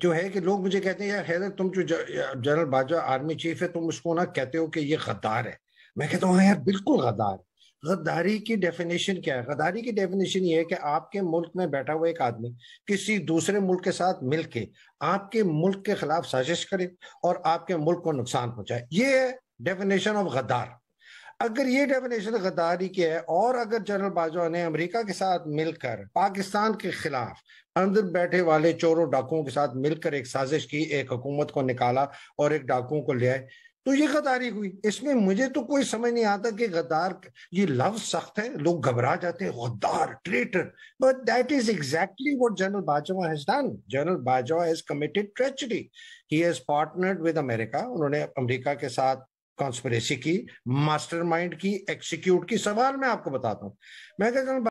जो है कि लोग मुझे कहते हैं यार हैदर तुम जो जनरल बाजवा आर्मी चीफ है तुम उसको ना कहते हो कि ये गद्दार है मैं कहता हूँ हाँ यार बिल्कुल गद्दार गद्दारी की डेफिनेशन क्या है गद्दारी की डेफिनेशन ये है कि आपके मुल्क में बैठा हुआ एक आदमी किसी दूसरे मुल्क के साथ मिलके आपके मुल्क के खिलाफ साजिश करे और आपके मुल्क को नुकसान पहुंचाए ये है डेफिनेशन ऑफ गद्दार अगर ये डेफिनेशन गद्दारी की है और अगर जनरल बाजवा ने अमेरिका के साथ मिलकर पाकिस्तान के खिलाफ अंदर बैठे वाले चोरों डाकुओं के साथ मिलकर एक साजिश की एक हुकूमत को निकाला और एक डाकुओं को ले आए तो ये गद्दारी हुई इसमें मुझे तो कोई समझ नहीं आता कि गद्दार ये लफ्ज सख्त है लोग घबरा जाते हैं गद्दार traitor but that is exactly what general Bajwa has done general Bajwa has committed he has partnered with America उन्होंने अमेरिका के साथ कॉन्स्परेसी की मास्टरमाइंड की एक्सिक्यूट की सवाल मैं आपको बताता हूं मैं कहता हूं